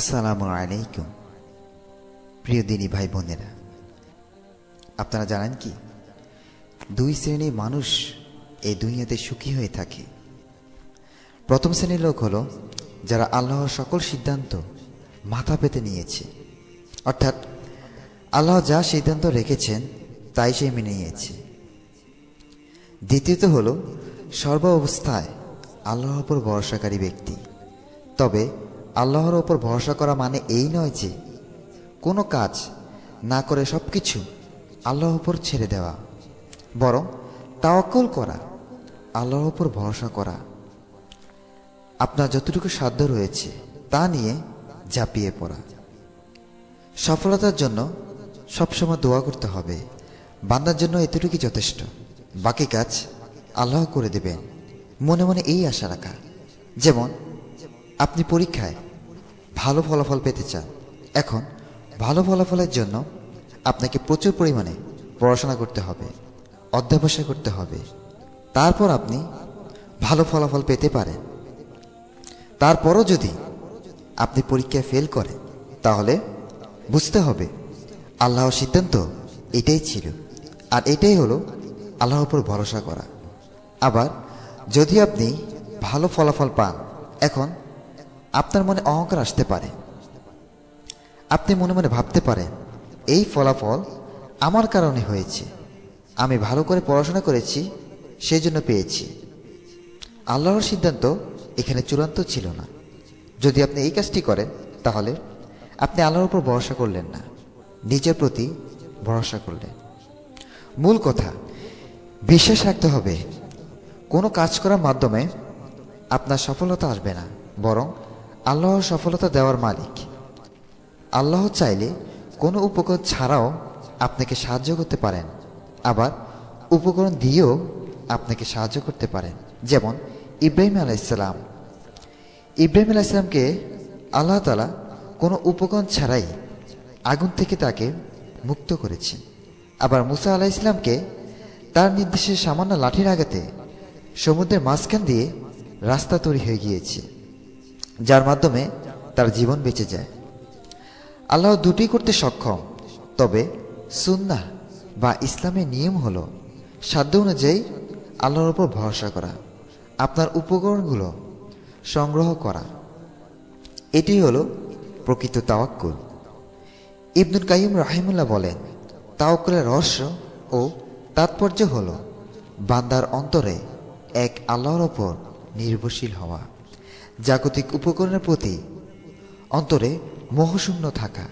আসসালামু আলাইকুম প্রিয় দিনী ভাই বোনেরা আপনারা জানেন কি দুই শ্রেণীর মানুষ এই দুনিয়াতে সুখী হয়ে থাকে প্রথম শ্রেণীর লোক হলো যারা আল্লাহর সকল সিদ্ধান্ত মাথা পেতে নিয়েছে অর্থাৎ আল্লাহ যা সিদ্ধান্ত রেখেছেন তাই সে মেনে নিয়েছে দ্বিতীয়ত হল সর্ব অবস্থায় আল্লাহর ওপর ভরসাকারী ব্যক্তি তবে আল্লাহর ওপর ভরসা করা মানে এই নয় যে কোনো কাজ না করে সব কিছু আল্লাহর ওপর ছেড়ে দেওয়া বরং তাওকল করা আল্লাহর ওপর ভরসা করা আপনার যতটুকু সাধ্য রয়েছে তা নিয়ে ঝাঁপিয়ে পড়া সফলতার জন্য সবসময় দোয়া করতে হবে বান্দার জন্য এতটুকুই যথেষ্ট বাকি কাজ আল্লাহ করে দেবেন মনে মনে এই আশা রাখা যেমন আপনি পরীক্ষায় ভালো ফলাফল পেতে চান এখন ভালো ফলাফলের জন্য আপনাকে প্রচুর পরিমাণে পড়াশোনা করতে হবে অধ্যাবসায় করতে হবে তারপর আপনি ভালো ফলাফল পেতে পারেন তারপরও যদি আপনি পরীক্ষায় ফেল করেন তাহলে বুঝতে হবে আল্লাহর সিদ্ধান্ত এটাই ছিল আর এটাই হলো আল্লাহর উপর ভরসা করা আবার যদি আপনি ভালো ফলাফল পান এখন আপনার মনে অহংকার আসতে পারে আপনি মনে মনে ভাবতে পারেন এই ফলাফল আমার কারণে হয়েছে আমি ভালো করে পড়াশোনা করেছি সেই জন্য পেয়েছি আল্লাহর সিদ্ধান্ত এখানে চূড়ান্ত ছিল না যদি আপনি এই কাজটি করেন তাহলে আপনি আল্লাহর উপর ভরসা করলেন না নিজের প্রতি ভরসা করলেন মূল কথা বিশ্বাস রাখতে হবে কোনো কাজ করার মাধ্যমে আপনার সফলতা আসবে না বরং আল্লাহ সফলতা দেওয়ার মালিক আল্লাহ চাইলে কোনো উপকরণ ছাড়াও আপনাকে সাহায্য করতে পারেন আবার উপকরণ দিয়েও আপনাকে সাহায্য করতে পারেন যেমন ইব্রাহিম আলাইসালাম ইব্রাহিম আলাইসালামকে আল্লাহ তালা কোনো উপকরণ ছাড়াই আগুন থেকে তাকে মুক্ত করেছেন আবার মুসা আলাহ ইসলামকে তার নির্দেশে সামান্য লাঠির আগাতে সমুদ্রের মাঝখান দিয়ে রাস্তা তৈরি হয়ে গিয়েছে যার মাধ্যমে তার জীবন বেঁচে যায় আল্লাহ দুটি করতে সক্ষম তবে সুন্না বা ইসলামের নিয়ম হলো সাধ্য অনুযায়ী আল্লাহর উপর ভরসা করা আপনার উপকরণগুলো সংগ্রহ করা এটি হলো প্রকৃত তাওয়াক্কুল ইবনুল কাইম রাহিমুল্লাহ বলেন তাওয়াক্কুলের রহস্য ও তাৎপর্য হল বান্দার অন্তরে এক আল্লাহর ওপর নির্ভরশীল হওয়া জাগতিক উপকরণের প্রতি অন্তরে মোহশূন্য থাকা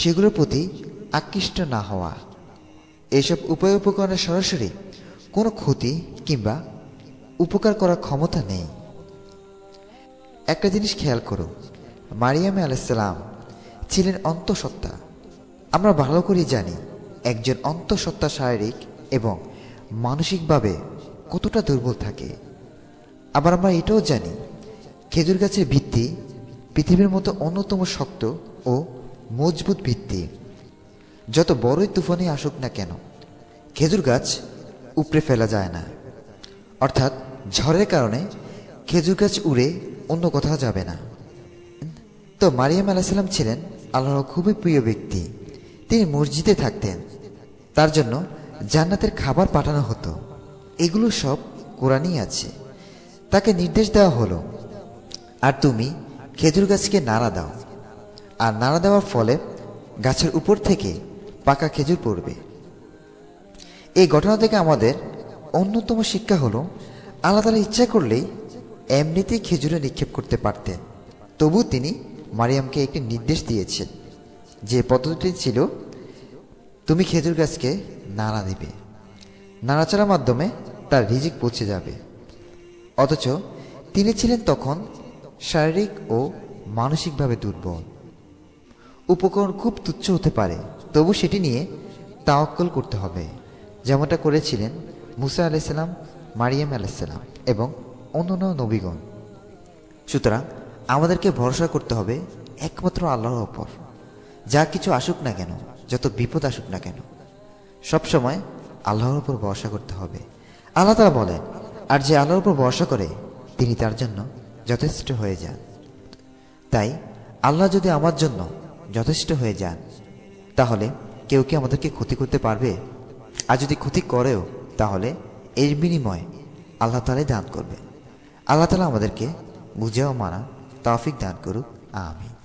সেগুলোর প্রতি আকৃষ্ট না হওয়া এসব উপায় উপকরণের সরাসরি কোনো ক্ষতি কিংবা উপকার করার ক্ষমতা নেই একটা জিনিস খেয়াল করো মারিয়াম আলাইসালাম ছিলেন অন্তঃসত্ত্বা আমরা ভালো করে জানি একজন অন্তঃসত্ত্বা শারীরিক এবং মানসিকভাবে কতটা দুর্বল থাকে আবার আমরা এটাও জানি খেজুর গাছের ভিত্তি পৃথিবীর মতো অন্যতম শক্ত ও মজবুত ভিত্তি যত বড়ই তুফানে আসুক না কেন খেজুর গাছ উপড়ে ফেলা যায় না অর্থাৎ ঝড়ের কারণে খেজুর গাছ উড়ে অন্য কোথাও যাবে না তো মারিয়াম আলাহিসাল্লাম ছিলেন আল্লাহর খুবই প্রিয় ব্যক্তি তিনি মসজিদে থাকতেন তার জন্য জান্নাতের খাবার পাঠানো হতো এগুলো সব কোরআনই আছে তাকে নির্দেশ দেওয়া হলো আর তুমি খেজুর গাছকে নাড়া দাও আর নাড়া দেওয়ার ফলে গাছের উপর থেকে পাকা খেজুর পড়বে এই ঘটনা থেকে আমাদের অন্যতম শিক্ষা হলো আল্লাহ তালা ইচ্ছা করলেই এমনিতেই খেজুরে নিক্ষেপ করতে পারতেন তবু তিনি মারিয়ামকে একটি নির্দেশ দিয়েছেন যে পদ্ধতিটি ছিল তুমি খেজুর গাছকে নাড়া দিবে নাড়াচাড়ার মাধ্যমে তার রিজিক পৌঁছে যাবে অথচ তিনি ছিলেন তখন শারীরিক ও মানসিকভাবে দুর্বল উপকরণ খুব তুচ্ছ হতে পারে তবু সেটি নিয়ে তাওয়াক্কল করতে হবে যেমনটা করেছিলেন মুসা আলাইসাল্লাম মারিয়াম আলাইসাল্লাম এবং অন্যান্য নবীগণ সুতরাং আমাদেরকে ভরসা করতে হবে একমাত্র আল্লাহর ওপর যা কিছু আসুক না কেন যত বিপদ আসুক না কেন সবসময় আল্লাহর উপর ভরসা করতে হবে আল্লাহ তারা বলেন আর যে আল্লাহর উপর ভরসা করে তিনি তার জন্য যথেষ্ট হয়ে যান তাই আল্লাহ যদি আমার জন্য যথেষ্ট হয়ে যান তাহলে কেউ কি আমাদেরকে ক্ষতি করতে পারবে আর যদি ক্ষতি করেও তাহলে এর বিনিময়ে আল্লাহ তালাই দান করবে আল্লাহ তালা আমাদেরকে বুঝেও মানা তাফিক দান করুক আমি